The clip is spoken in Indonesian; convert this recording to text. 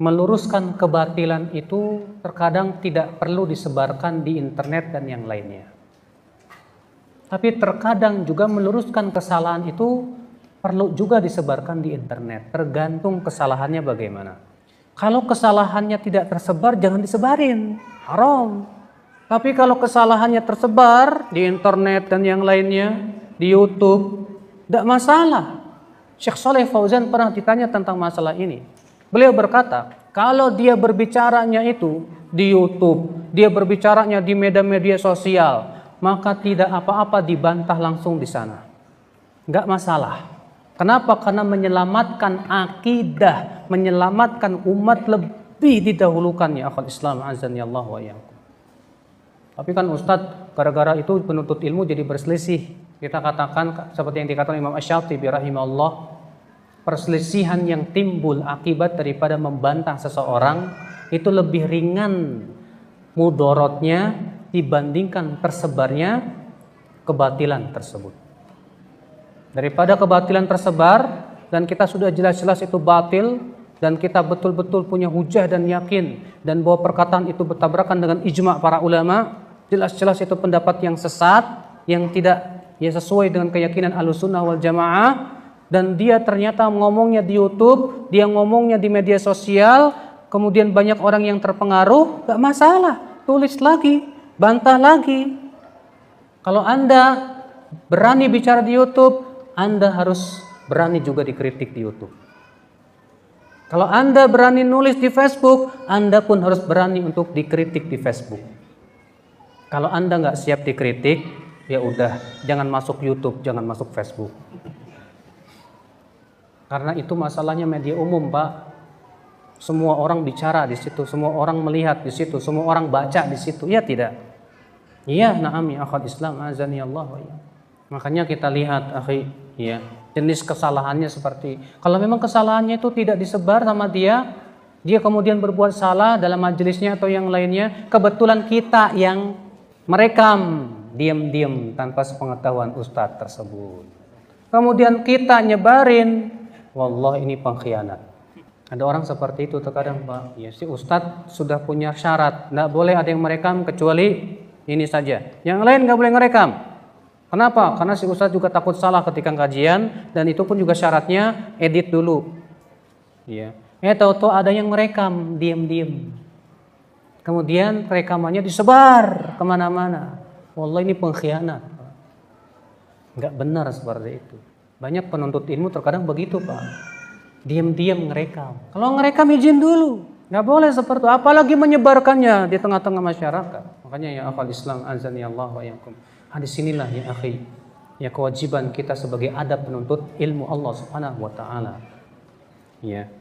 meluruskan kebatilan itu terkadang tidak perlu disebarkan di internet dan yang lainnya. Tapi terkadang juga meluruskan kesalahan itu perlu juga disebarkan di internet, tergantung kesalahannya bagaimana. Kalau kesalahannya tidak tersebar, jangan disebarin, haram. Tapi kalau kesalahannya tersebar di internet dan yang lainnya, di YouTube, tidak masalah. Syekh Soleh Fauzan pernah ditanya tentang masalah ini. Beliau berkata, kalau dia berbicaranya itu di YouTube, dia berbicaranya di media-media sosial, maka tidak apa-apa dibantah langsung di sana. Enggak masalah. Kenapa? Karena menyelamatkan akidah, menyelamatkan umat lebih didahulukan ya akal Islam azan ya Allah wa Tapi kan Ustadz gara-gara itu penuntut ilmu jadi berselisih. Kita katakan seperti yang dikatakan Imam Ash-Shatibi rahimahullah perselisihan yang timbul akibat daripada membantah seseorang itu lebih ringan mudorotnya dibandingkan tersebarnya kebatilan tersebut. Daripada kebatilan tersebar dan kita sudah jelas-jelas itu batil dan kita betul-betul punya hujah dan yakin dan bahwa perkataan itu bertabrakan dengan ijma para ulama, jelas-jelas itu pendapat yang sesat, yang tidak ya sesuai dengan keyakinan alusunah wal Jamaah, dan dia ternyata ngomongnya di YouTube, dia ngomongnya di media sosial, kemudian banyak orang yang terpengaruh, gak masalah, tulis lagi, bantah lagi. Kalau Anda berani bicara di YouTube, Anda harus berani juga dikritik di YouTube. Kalau Anda berani nulis di Facebook, Anda pun harus berani untuk dikritik di Facebook. Kalau Anda nggak siap dikritik, ya udah, jangan masuk YouTube, jangan masuk Facebook. Karena itu masalahnya media umum, Pak. Semua orang bicara di situ, semua orang melihat di situ, semua orang baca di situ. iya tidak. Iya, na'am ya akhwat Islam, azani Allah ya. Makanya kita lihat, akhi, ya, jenis kesalahannya seperti kalau memang kesalahannya itu tidak disebar sama dia, dia kemudian berbuat salah dalam majelisnya atau yang lainnya, kebetulan kita yang merekam diam-diam tanpa sepengetahuan ustadz tersebut. Kemudian kita nyebarin Wallah ini pengkhianat. Ada orang seperti itu terkadang Pak. Ya si Ustadz sudah punya syarat, nggak boleh ada yang merekam kecuali ini saja. Yang lain nggak boleh merekam. Kenapa? Karena si Ustadz juga takut salah ketika kajian dan itu pun juga syaratnya edit dulu. Ya. Eh tahu-tahu ada yang merekam diam-diam. Kemudian rekamannya disebar kemana-mana. Wallah ini pengkhianat. Nggak benar seperti itu. Banyak penuntut ilmu terkadang begitu Pak. Diam-diam ngerekam. Kalau ngerekam izin dulu. Nggak boleh seperti itu. Apalagi menyebarkannya di tengah-tengah masyarakat. Makanya ya akal Islam azani Allah wa yakum. Hadis inilah ya akhi. Ya kewajiban kita sebagai adab penuntut ilmu Allah subhanahu wa ta'ala. Ya.